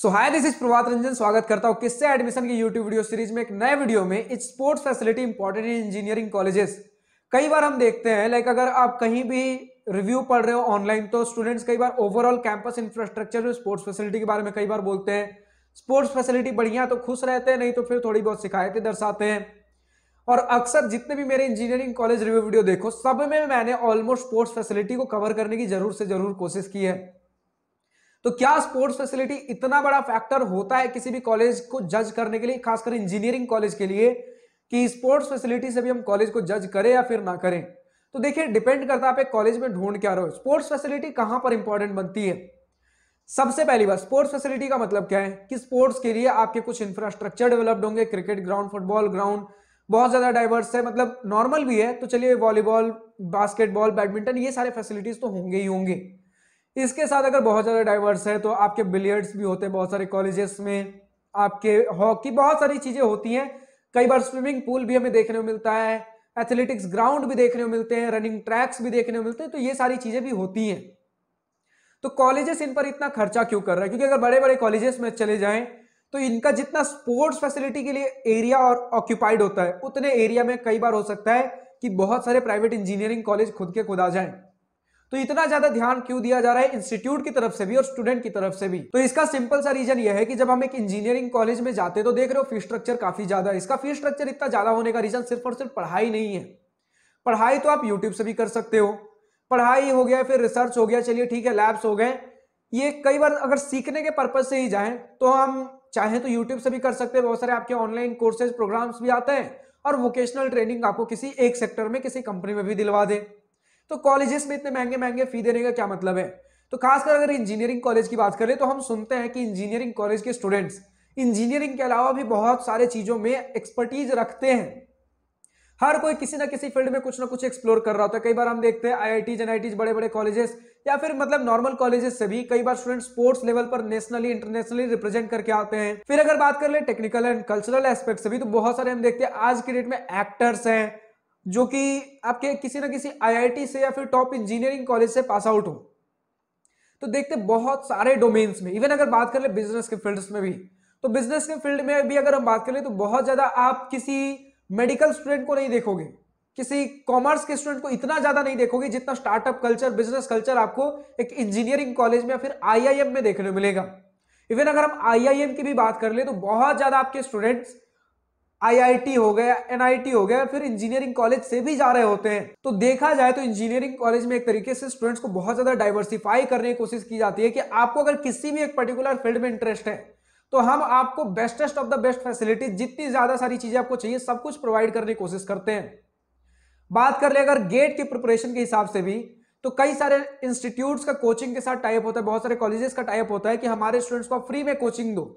so hi this is Prabhat Ranjan स्वागत करता हूँ किससे एडमिशन की यूट्यूब वीडियो सीरीज में एक नए वीडियो में it's sports facility important in engineering colleges कई बार हम देखते हैं लाइक अगर आप कहीं भी रिव्यू पढ़ रहे हो ऑनलाइन तो स्टूडेंट्स कई बार overall campus infrastructure sports facility के बारे में कई बार बोलते हैं स्पोर्ट्स फैसिलिटी बढ़िया तो खुश रहते हैं नहीं तो फिर थोड़ी बहुत शिकायतें दर्शाते हैं और अक्सर जितने भी मेरे इंजीनियरिंग कॉलेज रिव्यू वीडियो देखो सब में मैंने ऑलमोस्ट स्पोर्ट्स फैसिलिटी को कवर करने की जरूर से जरूर कोशिश की है तो क्या स्पोर्ट्स फैसिलिटी इतना बड़ा फैक्टर होता है किसी भी कॉलेज को जज करने के लिए खासकर इंजीनियरिंग कॉलेज के लिए कि स्पोर्ट्स फैसिलिटी से भी हम कॉलेज को जज करें या फिर ना करें तो देखिए डिपेंड करता है आप एक कॉलेज में ढूंढ क्या रहे हो स्पोर्ट्स फैसिलिटी कहां पर इंपॉर्टेंट बनती है सबसे पहली बात स्पोर्ट्स फैसिलिटी का मतलब क्या है कि स्पोर्ट्स के लिए आपके कुछ इंफ्रास्ट्रक्चर डेवलप्ड होंगे क्रिकेट ग्राउंड फुटबॉल ग्राउंड बहुत ज़्यादा डाइवर्स है मतलब नॉर्मल भी है तो चलिए वॉलीबॉल बास्केटबॉल बैडमिंटन ये सारे फैसिलिटीज़ तो होंगे ही होंगे इसके साथ अगर बहुत ज़्यादा डाइवर्स है तो आपके बिलियर्ड्स भी होते हैं बहुत सारे कॉलेजेस में आपके हॉकी बहुत सारी चीज़ें होती हैं कई बार स्विमिंग पूल भी हमें देखने को मिलता है एथलेटिक्स ग्राउंड भी देखने को मिलते हैं रनिंग ट्रैक्स भी देखने को मिलते हैं तो ये सारी चीज़ें भी होती हैं तो कॉलेजेस इन पर इतना खर्चा क्यों कर रहे हैं क्योंकि अगर बड़े बड़े कॉलेजेस में चले जाएं तो इनका जितना स्पोर्ट्स फैसिलिटी के लिए एरिया और ऑक्यूपाइड होता है उतने एरिया में कई बार हो सकता है कि बहुत सारे प्राइवेट इंजीनियरिंग कॉलेज खुद के खुद आ जाएं तो इतना ज्यादा ध्यान क्यों दिया जा रहा है इंस्टीट्यूट की तरफ से भी और स्टूडेंट की तरफ से भी तो इसका सिंपल सा रीजन यह है कि जब हम एक इंजीनियरिंग कॉलेज में जाते तो देख रहे हो फी स्ट्रक्चर काफी ज्यादा है इसका फी स्ट्रक्चर इतना ज्यादा होने का रीजन सिर्फ और सिर्फ पढ़ाई नहीं है पढ़ाई तो आप यूट्यूब से भी कर सकते हो पढ़ाई हो गया फिर रिसर्च हो गया चलिए ठीक है लैब्स हो गए ये कई बार अगर सीखने के पर्पज से ही जाए तो हम चाहे तो यूट्यूब से भी कर सकते हैं बहुत सारे आपके ऑनलाइन कोर्सेज प्रोग्राम्स भी आते हैं और वोकेशनल ट्रेनिंग आपको किसी एक सेक्टर में किसी कंपनी में भी दिलवा दे तो कॉलेजेस में इतने महंगे महंगे फी देने का क्या मतलब है तो खासकर अगर इंजीनियरिंग कॉलेज की बात करें तो हम सुनते हैं कि इंजीनियरिंग कॉलेज के स्टूडेंट्स इंजीनियरिंग के अलावा भी बहुत सारे चीज़ों में एक्सपर्टीज रखते हैं हर कोई किसी ना किसी फील्ड में कुछ ना कुछ एक्सप्लोर कर रहा होता है कई बार हम देखते हैं आईआईटीज एनआईटीज बड़े बड़े कॉलेजेस या फिर मतलब नॉर्मल कॉलेजेस से भी कई बार स्टूडेंट स्पोर्ट्स लेवल पर नेशनली इंटरनेशनली रिप्रेजेंट करके आते हैं फिर अगर बात कर ले टेक्निकल एंड कल्चरल एस्पेक्ट से भी तो बहुत सारे हम देखते हैं आज के डेट में एक्टर्स हैं जो कि आपके किसी ना किसी आईआईटी से या फिर टॉप इंजीनियरिंग कॉलेज से पास आउट हो तो देखते बहुत सारे डोमेन्स में इवन अगर बात कर ले बिजनेस के फील्ड में भी तो बिजनेस के फील्ड में भी अगर हम बात कर ले तो बहुत ज़्यादा आप किसी मेडिकल स्टूडेंट को नहीं देखोगे किसी कॉमर्स के स्टूडेंट को इतना ज़्यादा नहीं देखोगे जितना स्टार्टअप कल्चर बिजनेस कल्चर आपको एक इंजीनियरिंग कॉलेज में या फिर आईआईएम में देखने मिलेगा इवन अगर हम आईआईएम की भी बात कर ले तो बहुत ज़्यादा आपके स्टूडेंट्स आईआईटी हो गया एनआईटी हो गया फिर इंजीनियरिंग कॉलेज से भी जा रहे होते हैं तो देखा जाए तो इंजीनियरिंग कॉलेज में एक तरीके से स्टूडेंट्स को बहुत ज्यादा डाइवर्सिफाई करने की कोशिश की जाती है कि आपको अगर किसी भी एक पर्टिकुलर फील्ड में इंटरेस्ट है तो हम आपको bestest of the best facility जितनी ज्यादा सारी चीजें आपको चाहिए सब कुछ प्रोवाइड करने की कोशिश करते हैं बात कर ले अगर गेट की प्रिपरेशन के हिसाब से भी तो कई सारे इंस्टीट्यूट्स का कोचिंग के साथ टाइप होता है बहुत सारे कॉलेजेस का टाइप होता है कि हमारे स्टूडेंट्स को फ्री में कोचिंग दो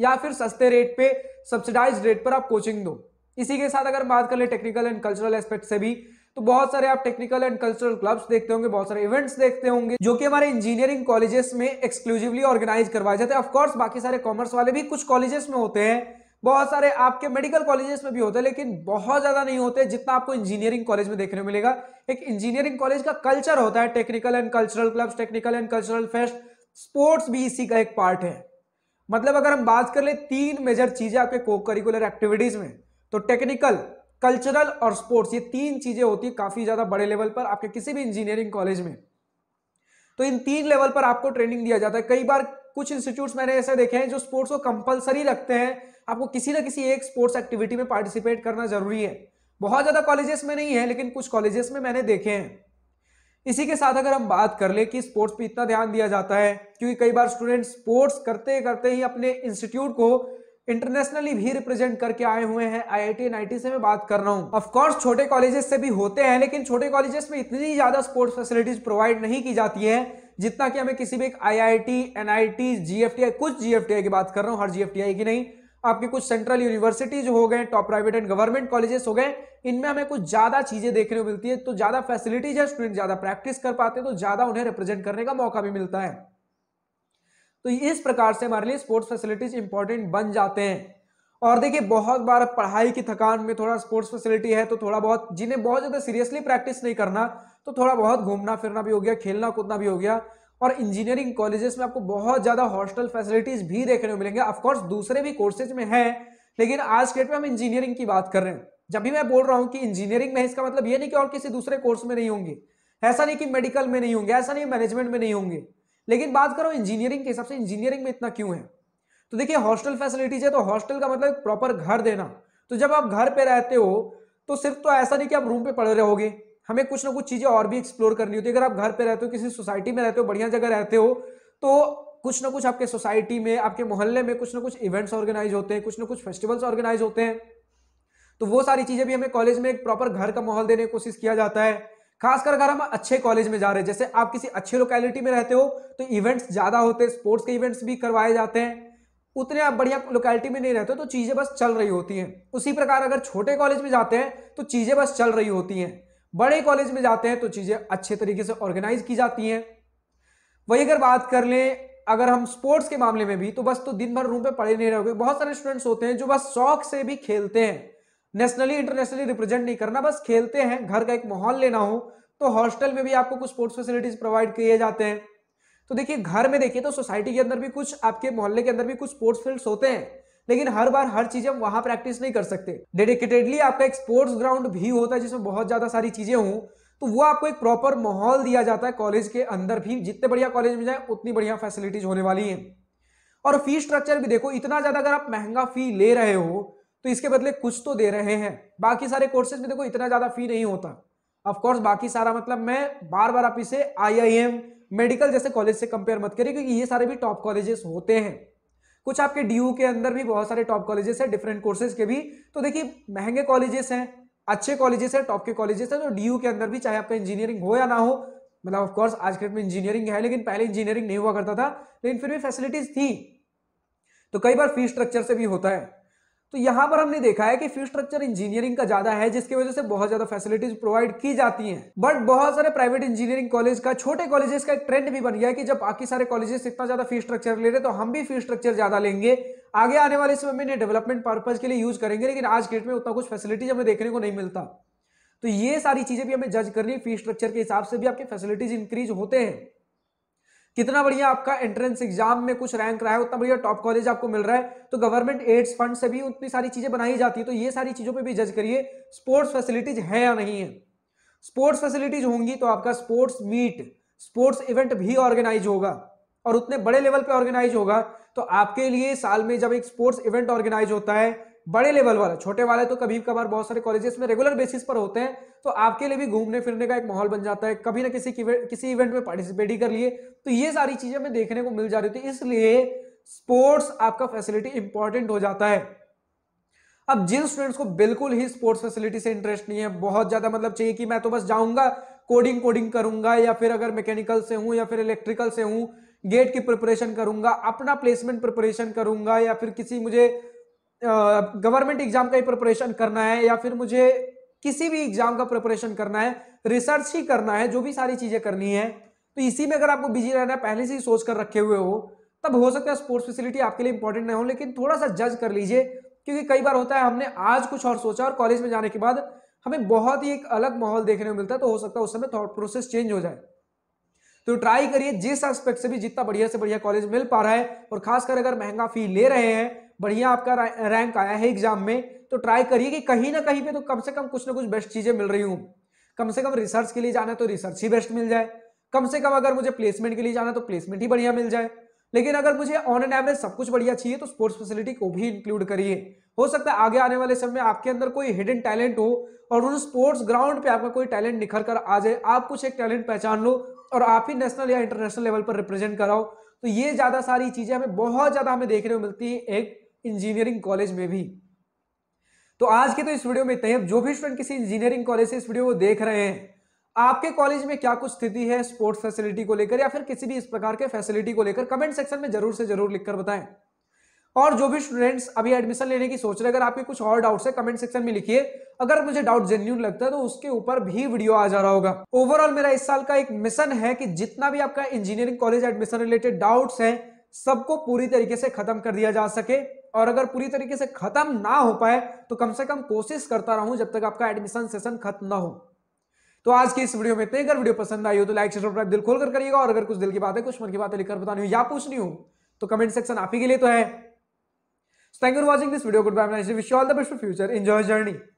या फिर सस्ते रेट पे सब्सिडाइज रेट पर आप कोचिंग दो इसी के साथ अगर बात कर ले टेक्निकल एंड कल्चरल एस्पेक्ट से भी तो बहुत सारे आप टेक्निकल एंड कल्चरल क्लब्स देखते होंगे बहुत सारे इवेंट्स देखते होंगे जो कि हमारे इंजीनियरिंग कॉलेजेस में एक्सक्लूसिवली ऑर्गेनाइज करवाए जाते हैं ऑफकोर्स बाकी सारे कॉमर्स वाले भी कुछ कॉलेजेस में होते हैं बहुत सारे आपके मेडिकल कॉलेजेस में भी होते हैं लेकिन बहुत ज्यादा नहीं होते जितना आपको इंजीनियरिंग कॉलेज में देखने मिलेगा एक इंजीनियरिंग कॉलेज का कल्चर होता है technical and cultural clubs technical and cultural fest sports भी इसी का एक पार्ट है मतलब अगर हम बात कर ले तीन मेजर चीजें आपके को करिकुलर एक्टिविटीज में तो टेक्निकल कल्चरल और स्पोर्ट्स ये तीन चीजें होती है काफी ज्यादा बड़े लेवल पर आपके किसी भी इंजीनियरिंग कॉलेज में तो इन तीन लेवल पर आपको ट्रेनिंग दिया जाता है कई बार कुछ इंस्टीट्यूट मैंने ऐसे देखे हैं जो स्पोर्ट्स को कंपलसरी रखते हैं आपको किसी ना किसी एक स्पोर्ट्स एक्टिविटी में पार्टिसिपेट करना जरूरी है बहुत ज्यादा कॉलेजेस में नहीं है लेकिन कुछ कॉलेजेस में मैंने देखे हैं इसी के साथ अगर हम बात कर ले कि स्पोर्ट्स पे इतना ध्यान दिया जाता है क्योंकि कई बार स्टूडेंट स्पोर्ट्स करते करते ही अपने इंस्टीट्यूट को इंटरनेशनली भी रिप्रेजेंट करके आए हुए हैं आईआईटी एनआईटी से मैं बात कर रहा हूँ ऑफकोर्स छोटे कॉलेजेस से भी होते हैं लेकिन छोटे कॉलेजेस में इतनी ज्यादा स्पोर्ट्स फैसिलिटीज प्रोवाइड नहीं की जाती है जितना कि हमें किसी भी एक एफ एनआईटी आई कुछ आई की बात कर रहा हूँ हर आई की नहीं आपके कुछ सेंट्रल यूनिवर्सिटीज हो गए top private and government colleges हो गए इनमें हमें कुछ ज्यादा चीजें देखने को मिलती है तो ज्यादा फैसिलिटीज है स्टूडेंट ज्यादा प्रैक्टिस कर पाते हैं तो ज्यादा उन्हें रिप्रेजेंट करने का मौका भी मिलता है तो इस प्रकार से हमारे लिए स्पोर्ट्स फैसिलिटीज इंपॉर्टेंट बन जाते हैं और देखिए बहुत बार पढ़ाई की थकान में थोड़ा स्पोर्ट्स फैसिलिटी है तो थोड़ा बहुत जिन्हें बहुत ज़्यादा सीरियसली प्रैक्टिस नहीं करना तो थोड़ा बहुत घूमना फिरना भी हो गया खेलना कूदना भी हो गया और इंजीनियरिंग कॉलेजेस में आपको बहुत ज़्यादा हॉस्टल फैसिलिटीज़ भी देखने को मिलेंगे ऑफकोर्स दूसरे भी कोर्सेज में है लेकिन आज के डेट में हम इंजीनियरिंग की बात कर रहे हैं जब भी मैं बोल रहा हूँ कि इंजीनियरिंग में इसका मतलब ये नहीं कि और किसी दूसरे कोर्स में नहीं होंगे ऐसा नहीं कि मेडिकल में नहीं होंगे ऐसा नहीं मैनेजमेंट में नहीं होंगे लेकिन बात करो इंजीनियरिंग के हिसाब से इंजीनियरिंग में इतना क्यों है तो देखिए हॉस्टल फैसिलिटीज है तो हॉस्टल का मतलब प्रॉपर घर देना तो जब आप घर पे रहते हो तो सिर्फ तो ऐसा नहीं कि आप रूम पे पढ़ रहे होगे हमें कुछ ना कुछ चीजें और भी एक्सप्लोर करनी होती है अगर आप घर पे रहते हो किसी सोसाइटी में रहते हो बढ़िया जगह रहते हो तो कुछ ना कुछ आपके सोसाइटी में आपके मोहल्ले में कुछ ना कुछ इवेंट्स ऑर्गेनाइज होते हैं कुछ ना कुछ फेस्टिवल्स ऑर्गेनाइज होते हैं तो वो सारी चीजें भी हमें कॉलेज में एक प्रॉपर घर का माहौल देने की कोशिश किया जाता है खासकर अगर हम अच्छे कॉलेज में जा रहे हैं जैसे आप किसी अच्छे लोकेलिटी में रहते हो तो इवेंट्स ज्यादा होते हैं स्पोर्ट्स के इवेंट्स भी करवाए जाते हैं उतने आप बढ़िया लोकेलिटी में नहीं रहते हो तो चीजें बस चल रही होती हैं उसी प्रकार अगर छोटे कॉलेज में जाते हैं तो चीजें बस चल रही होती हैं बड़े कॉलेज में जाते हैं तो चीज़ें अच्छे तरीके से ऑर्गेनाइज की जाती हैं वही अगर बात कर लें अगर हम स्पोर्ट्स के मामले में भी तो बस तो दिन भर रूम पे पड़े नहीं रहोगे बहुत सारे स्टूडेंट्स होते हैं जो बस शौक से भी खेलते हैं नेशनली इंटरनेशनली रिप्रेजेंट नहीं करना बस खेलते हैं घर का एक माहौल लेना हो तो हॉस्टल में भी आपको कुछ स्पोर्ट्स फैसिलिटीज प्रोवाइड किए जाते हैं तो देखिए घर में देखिए तो सोसाइटी के अंदर भी कुछ आपके मोहल्ले के अंदर भी कुछ स्पोर्ट्स फील्ड्स होते हैं लेकिन हर बार हर चीज हम वहां प्रैक्टिस नहीं कर सकते डेडिकेटेडली आपका एक स्पोर्ट्स ग्राउंड भी होता है जिसमें बहुत ज्यादा सारी चीजें हों तो वो आपको एक प्रॉपर माहौल दिया जाता है कॉलेज के अंदर भी जितने बढ़िया कॉलेज में जाए उतनी बढ़िया फैसिलिटीज होने वाली है और फी स्ट्रक्चर भी देखो इतना ज़्यादा अगर आप महंगा फी ले रहे हो तो इसके बदले कुछ तो दे रहे हैं बाकी सारे कोर्सेज में देखो इतना ज़्यादा फी नहीं होता ऑफकोर्स बाकी सारा मतलब मैं बार बार आप इसे आई मेडिकल जैसे कॉलेज से कंपेयर मत करिए क्योंकि ये सारे भी टॉप कॉलेजेस होते हैं कुछ आपके डी के अंदर भी बहुत सारे टॉप कॉलेजेस है डिफरेंट कोर्सेज के भी तो देखिए महंगे कॉलेजेस हैं अच्छे कॉलेजेस हैं टॉप के कॉलेजेस हैं तो डी के अंदर भी चाहे आपका इंजीनियरिंग हो या ना हो मतलब ऑफकोर्स आज के में इंजीनियरिंग है लेकिन पहले इंजीनियरिंग नहीं हुआ करता था लेकिन फिर भी फैसिलिटीज थी तो कई बार फीस स्ट्रक्चर से भी होता है तो यहां पर हमने देखा है कि फी स्ट्रक्चर इंजीनियरिंग का ज्यादा है जिसकी वजह से बहुत ज्यादा फैसिलिटीज प्रोवाइड की जाती हैं बट बहुत सारे प्राइवेट इंजीनियरिंग कॉलेज का छोटे कॉलेजेस का एक ट्रेंड भी बन गया कि जब बाकी सारे कॉलेजेस इतना ज्यादा फी स्ट्रक्चर ले रहे तो हम भी फी स्ट्रक्चर ज्यादा लेंगे आगे आने वाले समय में डेवलपमेंट पर्पज के लिए यूज करेंगे लेकिन आज डेट में उतना कुछ फैसिलिटीज हमें देखने को नहीं मिलता तो ये सारी चीजें भी हमें जज करनी फी स्ट्रक्चर के हिसाब से भी आपके फैसिलिटीज इंक्रीज होते हैं कितना बढ़िया आपका एंट्रेंस एग्जाम में कुछ रैंक रहा है उतना बढ़िया टॉप कॉलेज आपको मिल रहा है तो गवर्नमेंट एड्स फंड से भी उतनी सारी चीजें बनाई जाती है तो ये सारी चीजों पर भी जज करिए स्पोर्ट्स फैसिलिटीज है या नहीं है स्पोर्ट्स फैसिलिटीज होंगी तो आपका स्पोर्ट्स मीट स्पोर्ट्स इवेंट भी ऑर्गेनाइज होगा और उतने बड़े लेवल पे ऑर्गेनाइज होगा तो आपके लिए साल में जब एक स्पोर्ट्स इवेंट ऑर्गेनाइज होता है बड़े लेवल वाले छोटे वाले तो कभी कभार बहुत सारे कॉलेजेस में रेगुलर बेसिस पर होते हैं तो आपके लिए भी घूमने फिरने का एक माहौल बन जाता है कभी ना किसी किसी इवेंट में पार्टिसिपेट ही कर लिए तो ये सारी चीजें हमें देखने को मिल जा रही थी इसलिए स्पोर्ट्स आपका फैसिलिटी इंपॉर्टेंट हो जाता है अब जिन स्टूडेंट्स को बिल्कुल ही स्पोर्ट्स फैसिलिटी से इंटरेस्ट नहीं है बहुत ज्यादा मतलब चाहिए कि मैं तो बस जाऊंगा कोडिंग कोडिंग करूंगा या फिर अगर मैकेनिकल से हूं या फिर इलेक्ट्रिकल से हूं गेट की प्रिपरेशन करूंगा अपना प्लेसमेंट प्रिपरेशन करूंगा या फिर किसी मुझे गवर्नमेंट एग्जाम का ही प्रिपरेशन करना है या फिर मुझे किसी भी एग्जाम का प्रिपरेशन करना है रिसर्च ही करना है जो भी सारी चीजें करनी है तो इसी में अगर आपको बिजी रहना है पहले से ही सोच कर रखे हुए हो तब हो सकता है स्पोर्ट्स फैसिलिटी आपके लिए इंपॉर्टेंट ना हो लेकिन थोड़ा सा जज कर लीजिए क्योंकि कई बार होता है हमने आज कुछ और सोचा और कॉलेज में जाने के बाद हमें बहुत ही एक अलग माहौल देखने को मिलता है तो हो सकता है उस समय थॉट प्रोसेस चेंज हो जाए तो ट्राई करिए जिस एस्पेक्ट से भी जितना बढ़िया से बढ़िया कॉलेज मिल पा रहा है और खासकर अगर महंगा फी ले रहे हैं बढ़िया आपका रैंक आया है एग्जाम में तो ट्राई करिए कि कहीं ना कहीं पे तो कम से कम कुछ ना कुछ बेस्ट चीजें मिल रही हूँ कम से कम रिसर्च के लिए जाना तो रिसर्च ही बेस्ट मिल जाए कम से कम अगर मुझे प्लेसमेंट के लिए जाना तो प्लेसमेंट ही बढ़िया मिल जाए लेकिन अगर मुझे ऑन एंड एवरेज सब कुछ बढ़िया चाहिए तो स्पोर्ट्स फैसिलिटी को भी इंक्लूड करिए हो सकता है आगे आने वाले समय में आपके अंदर कोई हिडन टैलेंट हो और उन स्पोर्ट्स ग्राउंड पे आपका कोई टैलेंट निखर कर आ जाए आप कुछ एक टैलेंट पहचान लो और आप ही नेशनल या इंटरनेशनल लेवल पर रिप्रेजेंट कराओ तो ये ज़्यादा सारी चीज़ें हमें बहुत ज़्यादा हमें देखने को मिलती है एक इंजीनियरिंग कॉलेज में भी तो आज के तो इस वीडियो में इतना जो भी स्टूडेंट किसी इंजीनियरिंग कॉलेज से इस वीडियो को देख रहे हैं आपके कॉलेज में क्या कुछ स्थिति है स्पोर्ट्स फैसिलिटी को लेकर या फिर किसी भी इस प्रकार के फैसिलिटी को लेकर कमेंट सेक्शन में जरूर से जरूर लिखकर बताएं और जो भी स्टूडेंट्स अभी एडमिशन लेने की सोच रहे अगर आपके कुछ और डाउट्स है कमेंट सेक्शन में लिखिए अगर मुझे डाउट जेन्यून लगता है तो उसके ऊपर भी वीडियो आ जा रहा होगा ओवरऑल मेरा इस साल का एक मिशन है कि जितना भी आपका engineering college admission related doubts है सबको पूरी तरीके से खत्म कर दिया जा सके और अगर पूरी तरीके से खत्म ना हो पाए तो कम से कम कोशिश करता रहूं जब तक आपका एडमिशन सेशन खत्म ना हो तो आज की इस वीडियो में अगर वीडियो पसंद आई हो तो लाइक सब्सक्राइब दिल खोल कर करिएगा और अगर कुछ दिल की बात है कुछ मन की बातें लिखकर बतानी हो या पूछनी हो तो कमेंट सेक्शन आप ही के लिए तो है thank you for watching this video good bye wish all the best for future enjoy journey